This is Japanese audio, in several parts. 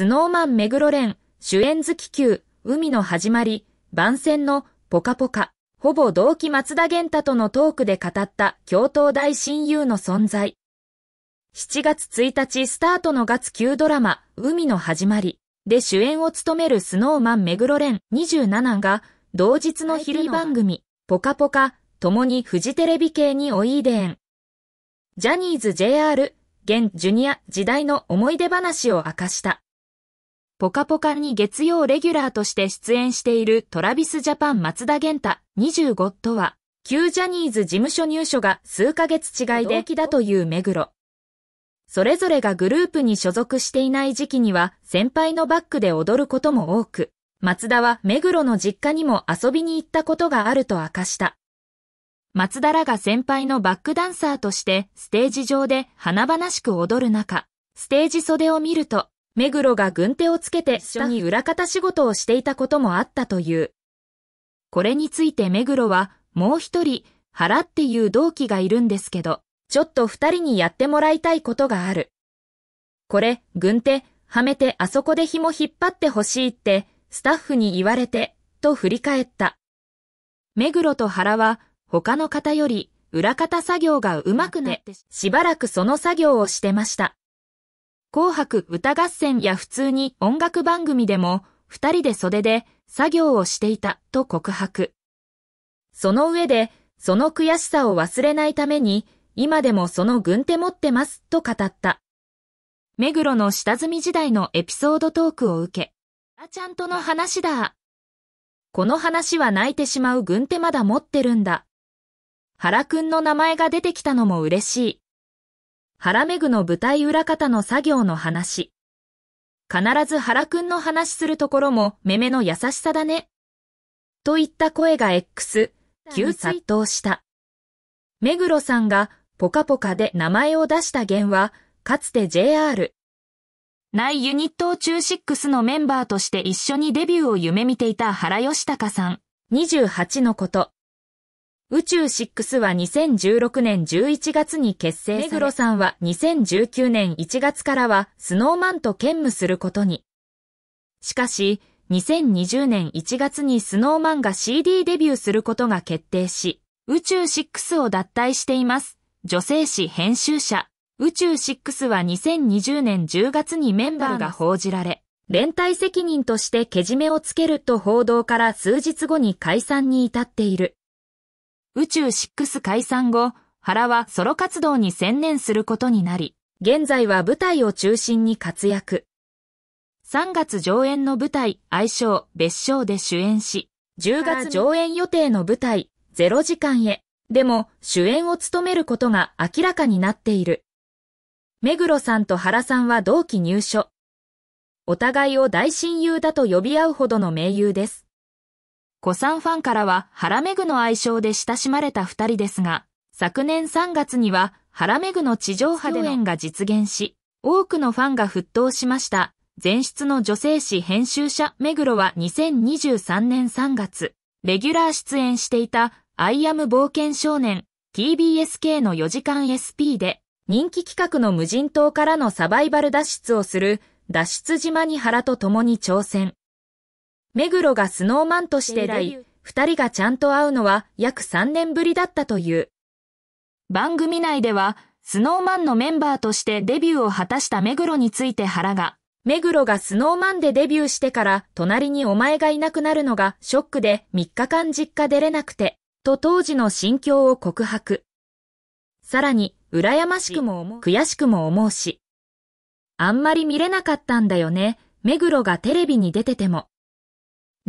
スノーマン目黒蓮、主演月球、海の始まり、番宣のポカポカ、ほぼ同期松田玄太とのトークで語った京都大親友の存在。7月1日スタートの月9ドラマ、海の始まりで主演を務めるスノーマン目黒蓮27が、同日の昼番組、ポカポカ、共にフジテレビ系においでん。ジャニーズ JR、現ジュニア時代の思い出話を明かした。ポカポカに月曜レギュラーとして出演しているトラビスジャパン松田玄太25とは、旧ジャニーズ事務所入所が数ヶ月違いで同期だという目黒。それぞれがグループに所属していない時期には先輩のバックで踊ることも多く、松田は目黒の実家にも遊びに行ったことがあると明かした。松田らが先輩のバックダンサーとしてステージ上で華々しく踊る中、ステージ袖を見ると目黒が軍手をつけて一緒に裏方仕事をしていたこともあったという。これについて目黒は、もう一人、原っていう同期がいるんですけど、ちょっと二人にやってもらいたいことがある。これ、軍手、はめてあそこで紐引っ張ってほしいって、スタッフに言われて、と振り返った。目黒と原は、他の方より、裏方作業がうまくなって、しばらくその作業をしてました。紅白歌合戦や普通に音楽番組でも、二人で袖で作業をしていたと告白。その上で、その悔しさを忘れないために、今でもその軍手持ってますと語った。目黒の下積み時代のエピソードトークを受け、あちゃんとの話だ。この話は泣いてしまう軍手まだ持ってるんだ。原くんの名前が出てきたのも嬉しい。原めぐの舞台裏方の作業の話。必ず原くんの話するところも、めめの優しさだね。といった声が X、急殺到した。目黒さんが、ポカポカで名前を出した弦は、かつて JR。いユニット中6のメンバーとして一緒にデビューを夢見ていた原義高さん、28のこと。宇宙6は2016年11月に結成され、目黒さんは2019年1月からはスノーマンと兼務することに。しかし、2020年1月にスノーマンが CD デビューすることが決定し、宇宙6を脱退しています。女性誌編集者。宇宙6は2020年10月にメンバーが報じられ、連帯責任としてけじめをつけると報道から数日後に解散に至っている。宇宙6解散後、原はソロ活動に専念することになり、現在は舞台を中心に活躍。3月上演の舞台、愛称、別称で主演し、10月上演予定の舞台、ゼロ時間へ、でも主演を務めることが明らかになっている。目黒さんと原さんは同期入所。お互いを大親友だと呼び合うほどの名優です。古参ファンからはハラメグの愛称で親しまれた二人ですが、昨年3月にはハラメグの地上波での演が実現し、多くのファンが沸騰しました。前出の女性誌編集者目黒は2023年3月、レギュラー出演していたアイアム冒険少年 TBSK の4時間 SP で人気企画の無人島からのサバイバル脱出をする脱出島に原と共に挑戦。目黒がスノーマンとして出会い、二人がちゃんと会うのは約3年ぶりだったという。番組内では、スノーマンのメンバーとしてデビューを果たした目黒について原が、目黒がスノーマンでデビューしてから隣にお前がいなくなるのがショックで3日間実家出れなくて、と当時の心境を告白。さらに、羨ましくも思う、悔しくも思うし。あんまり見れなかったんだよね、目黒がテレビに出てても。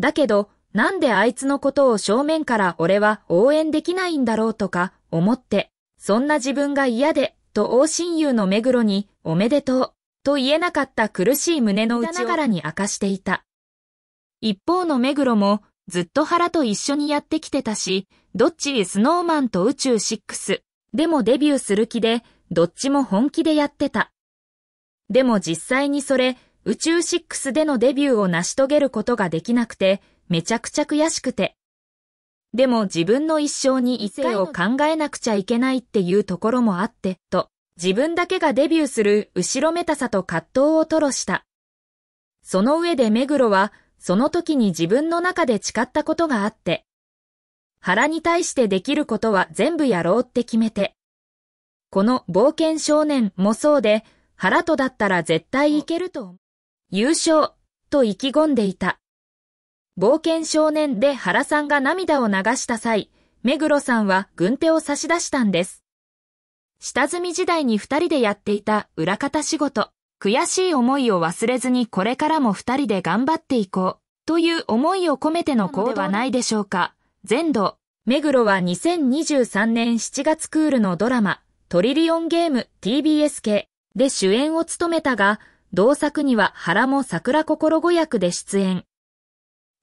だけど、なんであいつのことを正面から俺は応援できないんだろうとか思って、そんな自分が嫌で、と大親友の目黒におめでとう、と言えなかった苦しい胸の内ながらに明かしていた。一方の目黒もずっと原と一緒にやってきてたし、どっちスノーマンと宇宙6でもデビューする気で、どっちも本気でやってた。でも実際にそれ、宇宙6でのデビューを成し遂げることができなくて、めちゃくちゃ悔しくて。でも自分の一生に異性を考えなくちゃいけないっていうところもあって、と、自分だけがデビューする後ろめたさと葛藤を吐露した。その上で目黒は、その時に自分の中で誓ったことがあって、腹に対してできることは全部やろうって決めて。この冒険少年もそうで、腹とだったら絶対いけると思う。優勝、と意気込んでいた。冒険少年で原さんが涙を流した際、目黒さんは軍手を差し出したんです。下積み時代に二人でやっていた裏方仕事、悔しい思いを忘れずにこれからも二人で頑張っていこう、という思いを込めての行ではないでしょうか。全土、目黒は2023年7月クールのドラマ、トリリオンゲーム TBS 系で主演を務めたが、同作には原も桜心語役で出演。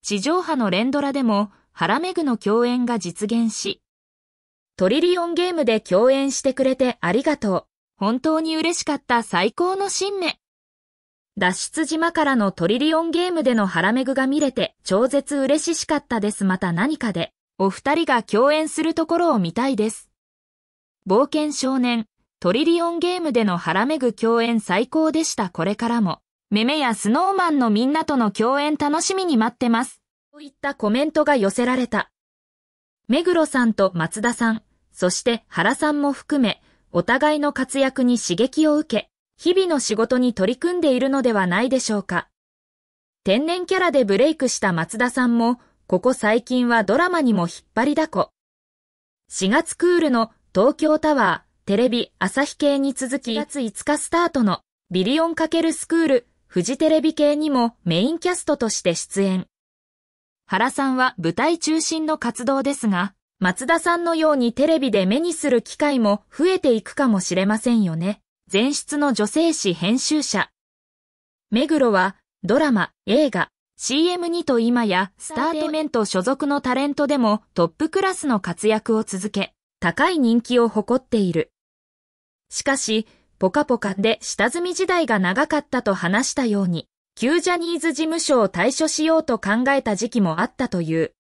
地上波の連ドラでも原めぐの共演が実現し、トリリオンゲームで共演してくれてありがとう。本当に嬉しかった最高の新芽。脱出島からのトリリオンゲームでの原めメグが見れて超絶嬉ししかったです。また何かで、お二人が共演するところを見たいです。冒険少年、トリリオンゲームでの腹めぐ共演最高でした。これからも、メメやスノーマンのみんなとの共演楽しみに待ってます。といったコメントが寄せられた。目黒さんと松田さん、そして原さんも含め、お互いの活躍に刺激を受け、日々の仕事に取り組んでいるのではないでしょうか。天然キャラでブレイクした松田さんも、ここ最近はドラマにも引っ張りだこ。4月クールの東京タワー、テレビ、朝日系に続き、4月5日スタートの、ビリオン×スクール、フジテレビ系にもメインキャストとして出演。原さんは舞台中心の活動ですが、松田さんのようにテレビで目にする機会も増えていくかもしれませんよね。前出の女性誌編集者。目黒は、ドラマ、映画、CM にと今や、スタートメント所属のタレントでもトップクラスの活躍を続け、高い人気を誇っている。しかし、ポカポカで下積み時代が長かったと話したように、旧ジャニーズ事務所を退所しようと考えた時期もあったという。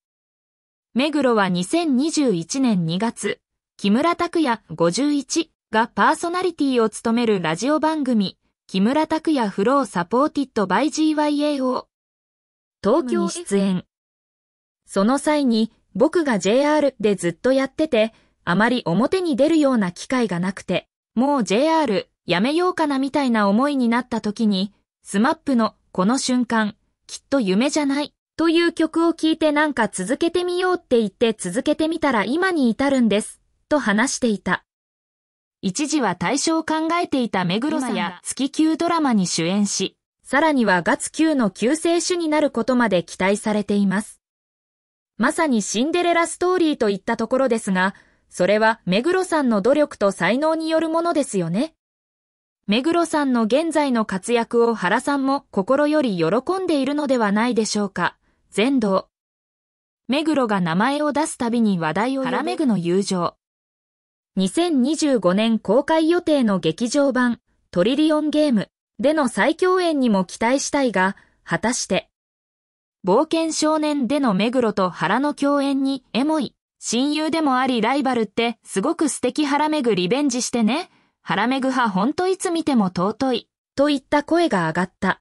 目黒は2021年2月、木村拓也51がパーソナリティを務めるラジオ番組、木村拓也フローサポーティッドバイ GYA を、東京出演。その際に、僕が JR でずっとやってて、あまり表に出るような機会がなくて、もう JR やめようかなみたいな思いになった時に、スマップのこの瞬間、きっと夢じゃないという曲を聴いてなんか続けてみようって言って続けてみたら今に至るんです、と話していた。一時は対象を考えていた目黒さんや月級ドラマに主演し、さらには月級の救世主になることまで期待されています。まさにシンデレラストーリーといったところですが、それは目黒さんの努力と才能によるものですよね。目黒さんの現在の活躍を原さんも心より喜んでいるのではないでしょうか。全道。目黒が名前を出すたびに話題を原めぐの友情。2025年公開予定の劇場版トリリオンゲームでの再共演にも期待したいが、果たして、冒険少年での目黒と原の共演にエモい。親友でもありライバルってすごく素敵腹めぐリベンジしてね。腹めぐ派ほんといつ見ても尊い。といった声が上がった。